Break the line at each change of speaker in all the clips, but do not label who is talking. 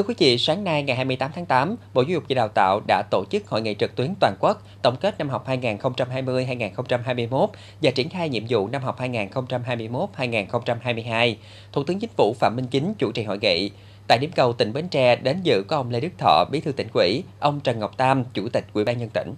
Thưa quý vị, sáng nay ngày 28 tháng 8, Bộ Giáo dục và Đào tạo đã tổ chức hội nghị trực tuyến toàn quốc tổng kết năm học 2020-2021 và triển khai nhiệm vụ năm học 2021-2022. Thủ tướng Chính phủ Phạm Minh Chính chủ trì hội nghị. Tại điểm cầu tỉnh Bến Tre đến dự có ông Lê Đức Thọ, Bí thư tỉnh ủy, ông Trần Ngọc Tam, Chủ tịch Ủy ban nhân tỉnh.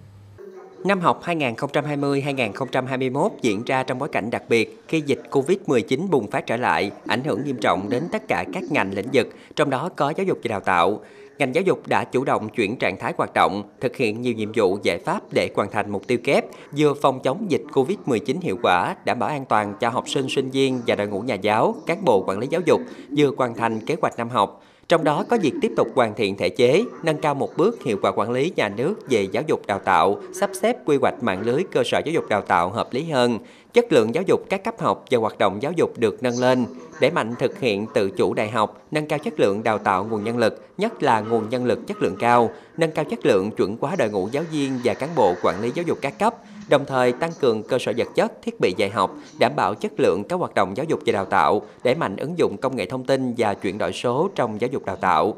Năm học 2020-2021 diễn ra trong bối cảnh đặc biệt khi dịch COVID-19 bùng phát trở lại, ảnh hưởng nghiêm trọng đến tất cả các ngành lĩnh vực, trong đó có giáo dục và đào tạo. Ngành giáo dục đã chủ động chuyển trạng thái hoạt động, thực hiện nhiều nhiệm vụ giải pháp để hoàn thành mục tiêu kép, vừa phòng chống dịch COVID-19 hiệu quả, đảm bảo an toàn cho học sinh, sinh viên và đội ngũ nhà giáo, cán bộ quản lý giáo dục, vừa hoàn thành kế hoạch năm học trong đó có việc tiếp tục hoàn thiện thể chế, nâng cao một bước hiệu quả quản lý nhà nước về giáo dục đào tạo, sắp xếp quy hoạch mạng lưới cơ sở giáo dục đào tạo hợp lý hơn, chất lượng giáo dục các cấp học và hoạt động giáo dục được nâng lên, để mạnh thực hiện tự chủ đại học, nâng cao chất lượng đào tạo nguồn nhân lực, nhất là nguồn nhân lực chất lượng cao, nâng cao chất lượng chuẩn hóa đội ngũ giáo viên và cán bộ quản lý giáo dục các cấp, đồng thời tăng cường cơ sở vật chất, thiết bị dạy học, đảm bảo chất lượng các hoạt động giáo dục và đào tạo, đẩy mạnh ứng dụng công nghệ thông tin và chuyển đổi số trong giáo dục đào tạo.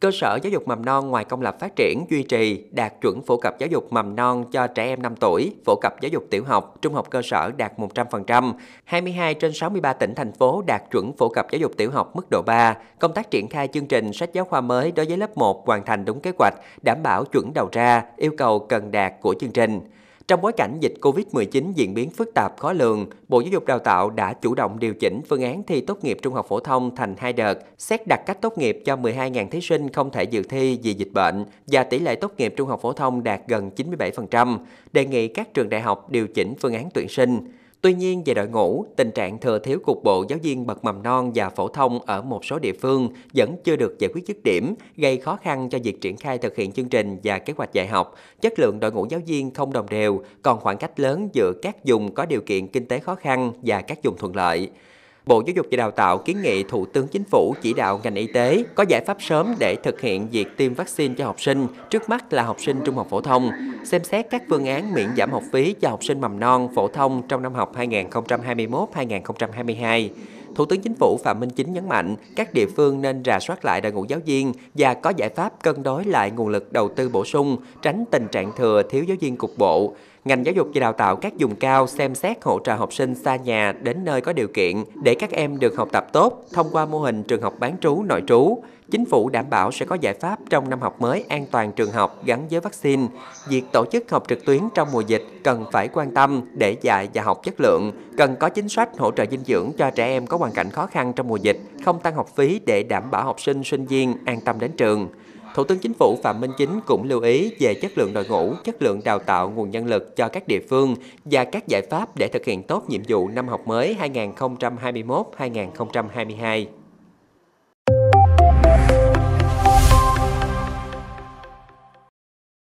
Cơ sở giáo dục mầm non ngoài công lập phát triển, duy trì, đạt chuẩn phổ cập giáo dục mầm non cho trẻ em 5 tuổi, phổ cập giáo dục tiểu học, trung học cơ sở đạt 100%, 22 trên 63 tỉnh, thành phố đạt chuẩn phổ cập giáo dục tiểu học mức độ 3. Công tác triển khai chương trình sách giáo khoa mới đối với lớp 1 hoàn thành đúng kế hoạch, đảm bảo chuẩn đầu ra, yêu cầu cần đạt của chương trình. Trong bối cảnh dịch COVID-19 diễn biến phức tạp khó lường, Bộ Giáo dục Đào tạo đã chủ động điều chỉnh phương án thi tốt nghiệp trung học phổ thông thành hai đợt, xét đặt cách tốt nghiệp cho 12.000 thí sinh không thể dự thi vì dịch bệnh và tỷ lệ tốt nghiệp trung học phổ thông đạt gần 97%, đề nghị các trường đại học điều chỉnh phương án tuyển sinh. Tuy nhiên, về đội ngũ, tình trạng thừa thiếu cục bộ giáo viên bậc mầm non và phổ thông ở một số địa phương vẫn chưa được giải quyết dứt điểm, gây khó khăn cho việc triển khai thực hiện chương trình và kế hoạch dạy học. Chất lượng đội ngũ giáo viên không đồng đều, còn khoảng cách lớn giữa các vùng có điều kiện kinh tế khó khăn và các vùng thuận lợi. Bộ Giáo dục và Đào tạo kiến nghị Thủ tướng Chính phủ chỉ đạo ngành y tế có giải pháp sớm để thực hiện việc tiêm vaccine cho học sinh, trước mắt là học sinh trung học phổ thông, xem xét các phương án miễn giảm học phí cho học sinh mầm non phổ thông trong năm học 2021-2022. Thủ tướng Chính phủ Phạm Minh Chính nhấn mạnh các địa phương nên rà soát lại đội ngũ giáo viên và có giải pháp cân đối lại nguồn lực đầu tư bổ sung, tránh tình trạng thừa thiếu giáo viên cục bộ ngành giáo dục và đào tạo các vùng cao xem xét hỗ trợ học sinh xa nhà đến nơi có điều kiện để các em được học tập tốt thông qua mô hình trường học bán trú nội trú. Chính phủ đảm bảo sẽ có giải pháp trong năm học mới an toàn trường học gắn với vaccine. Việc tổ chức học trực tuyến trong mùa dịch cần phải quan tâm để dạy và học chất lượng, cần có chính sách hỗ trợ dinh dưỡng cho trẻ em có hoàn cảnh khó khăn trong mùa dịch, không tăng học phí để đảm bảo học sinh sinh viên an tâm đến trường. Thủ tướng Chính phủ Phạm Minh Chính cũng lưu ý về chất lượng đội ngũ, chất lượng đào tạo nguồn nhân lực cho các địa phương và các giải pháp để thực hiện tốt nhiệm vụ năm học mới 2021-2022.